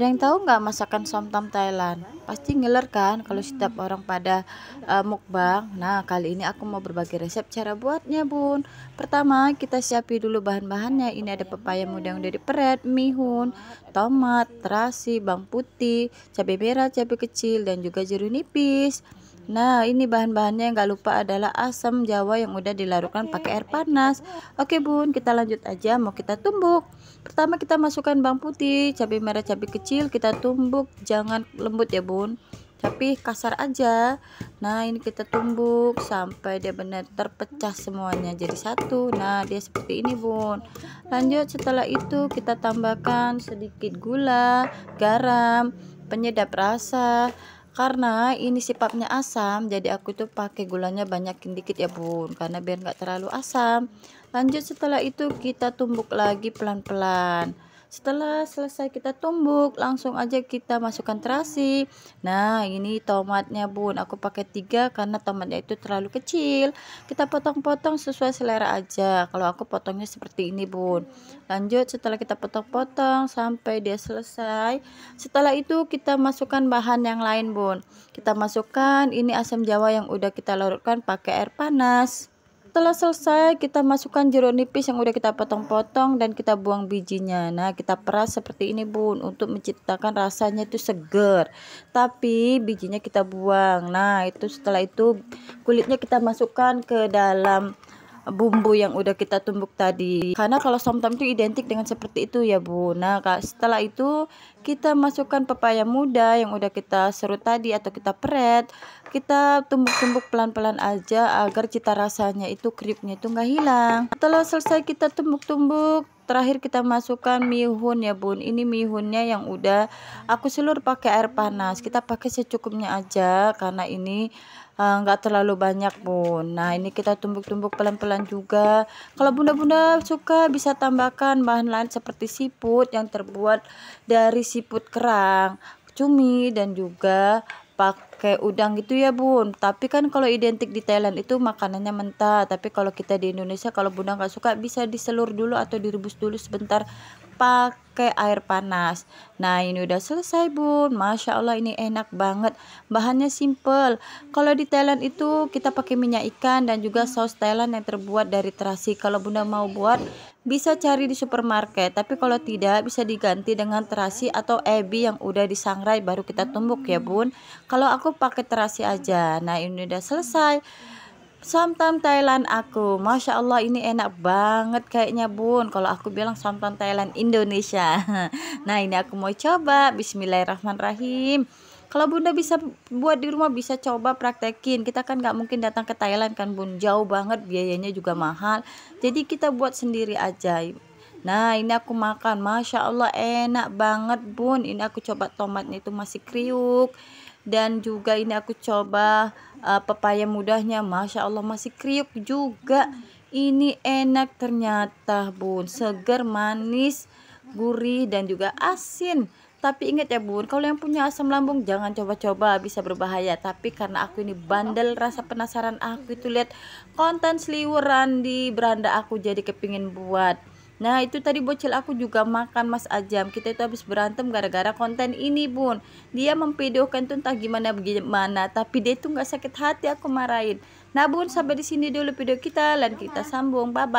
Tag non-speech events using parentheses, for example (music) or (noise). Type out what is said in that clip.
Ada yang tahu nggak masakan somtam Thailand? Pasti ngiler kan kalau setiap orang pada uh, mukbang. Nah, kali ini aku mau berbagi resep cara buatnya, Bun. Pertama, kita siapin dulu bahan-bahannya. Ini ada pepaya muda yang udah diperet, mihun, tomat, terasi, bawang putih, cabai merah, cabai kecil, dan juga jeruk nipis. Nah, ini bahan-bahannya yang gak lupa adalah asam jawa yang udah dilarutkan pakai air panas. Oke, Bun, kita lanjut aja mau kita tumbuk. Pertama kita masukkan bawang putih, cabai merah, cabai kecil, kita tumbuk. Jangan lembut ya, Bun. Tapi kasar aja. Nah, ini kita tumbuk sampai dia benar terpecah semuanya jadi satu. Nah, dia seperti ini, Bun. Lanjut setelah itu kita tambahkan sedikit gula, garam, penyedap rasa karena ini sifatnya asam jadi aku itu pakai gulanya banyakin dikit ya bun karena biar nggak terlalu asam lanjut setelah itu kita tumbuk lagi pelan-pelan setelah selesai kita tumbuk, langsung aja kita masukkan terasi. Nah, ini tomatnya, Bun. Aku pakai tiga karena tomatnya itu terlalu kecil. Kita potong-potong sesuai selera aja. Kalau aku potongnya seperti ini, Bun. Lanjut setelah kita potong-potong sampai dia selesai. Setelah itu kita masukkan bahan yang lain, Bun. Kita masukkan ini asam jawa yang udah kita larutkan pakai air panas. Setelah selesai, kita masukkan jeruk nipis yang udah kita potong-potong dan kita buang bijinya. Nah, kita peras seperti ini, Bun, untuk menciptakan rasanya itu seger. Tapi bijinya kita buang. Nah, itu setelah itu kulitnya kita masukkan ke dalam bumbu yang udah kita tumbuk tadi karena kalau somtam itu identik dengan seperti itu ya bu nah kak setelah itu kita masukkan pepaya muda yang udah kita serut tadi atau kita peret kita tumbuk-tumbuk pelan-pelan aja agar cita rasanya itu kripnya itu nggak hilang setelah selesai kita tumbuk-tumbuk terakhir kita masukkan mihun ya bun ini mihunnya yang udah aku selur pakai air panas kita pakai secukupnya aja karena ini eh, nggak uh, terlalu banyak bun nah ini kita tumbuk-tumbuk pelan-pelan juga kalau bunda-bunda suka bisa tambahkan bahan lain seperti siput yang terbuat dari siput kerang cumi dan juga pak kayak udang gitu ya bun tapi kan kalau identik di Thailand itu makanannya mentah tapi kalau kita di Indonesia kalau bunda nggak suka bisa diselur dulu atau direbus dulu sebentar pakai air panas nah ini udah selesai bun Masya Allah ini enak banget bahannya simple kalau di Thailand itu kita pakai minyak ikan dan juga saus Thailand yang terbuat dari terasi kalau bunda mau buat bisa cari di supermarket tapi kalau tidak bisa diganti dengan terasi atau ebi yang udah disangrai baru kita tumbuk ya bun kalau aku pakai terasi aja nah ini udah selesai Samtam Thailand aku Masya Allah ini enak banget kayaknya bun Kalau aku bilang samtam Thailand Indonesia (laughs) Nah ini aku mau coba Bismillahirrahmanirrahim kalau Bunda bisa buat di rumah bisa coba praktekin. Kita kan nggak mungkin datang ke Thailand kan Bun. Jauh banget biayanya juga mahal. Jadi kita buat sendiri aja. Nah ini aku makan. Masya Allah enak banget Bun. Ini aku coba tomatnya itu masih kriuk. Dan juga ini aku coba uh, pepaya mudahnya. Masya Allah masih kriuk juga. Ini enak ternyata Bun. Segar manis gurih dan juga asin tapi ingat ya bun, kalau yang punya asam lambung jangan coba-coba bisa berbahaya. Tapi karena aku ini bandel rasa penasaran aku itu lihat konten seliweran di beranda aku jadi kepingin buat. Nah itu tadi bocil aku juga makan mas Ajam Kita itu habis berantem gara-gara konten ini bun Dia memvideokan tuh entah gimana-gimana Tapi dia itu gak sakit hati aku marahin Nah bun sampai di sini dulu video kita Dan kita sambung Bye-bye